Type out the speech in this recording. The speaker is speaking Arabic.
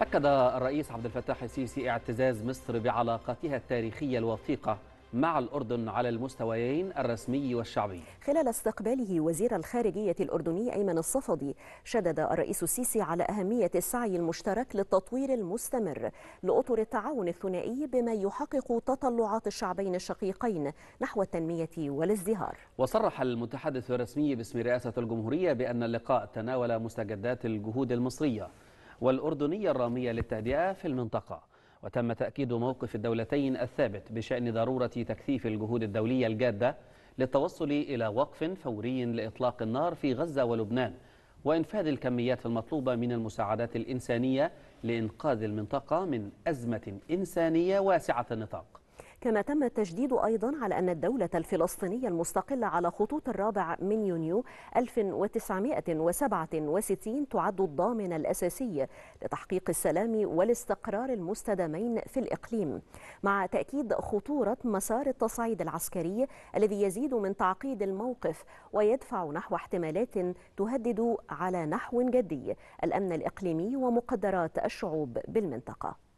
أكد الرئيس عبد الفتاح السيسي اعتزاز مصر بعلاقاتها التاريخية الوثيقة مع الأردن على المستويين الرسمي والشعبي خلال استقباله وزير الخارجية الأردني أيمن الصفدي شدد الرئيس السيسي على أهمية السعي المشترك للتطوير المستمر لأطر التعاون الثنائي بما يحقق تطلعات الشعبين الشقيقين نحو التنمية والازدهار وصرح المتحدث الرسمي باسم رئاسة الجمهورية بأن اللقاء تناول مستجدات الجهود المصرية والأردنية الرامية للتهدئة في المنطقة وتم تأكيد موقف الدولتين الثابت بشأن ضرورة تكثيف الجهود الدولية الجادة للتوصل إلى وقف فوري لإطلاق النار في غزة ولبنان وإنفاذ الكميات المطلوبة من المساعدات الإنسانية لإنقاذ المنطقة من أزمة إنسانية واسعة النطاق كما تم التشديد أيضا على أن الدولة الفلسطينية المستقلة على خطوط الرابع من يونيو 1967 تعد الضامن الأساسي لتحقيق السلام والاستقرار المستدامين في الإقليم مع تأكيد خطورة مسار التصعيد العسكري الذي يزيد من تعقيد الموقف ويدفع نحو احتمالات تهدد على نحو جدي الأمن الإقليمي ومقدرات الشعوب بالمنطقة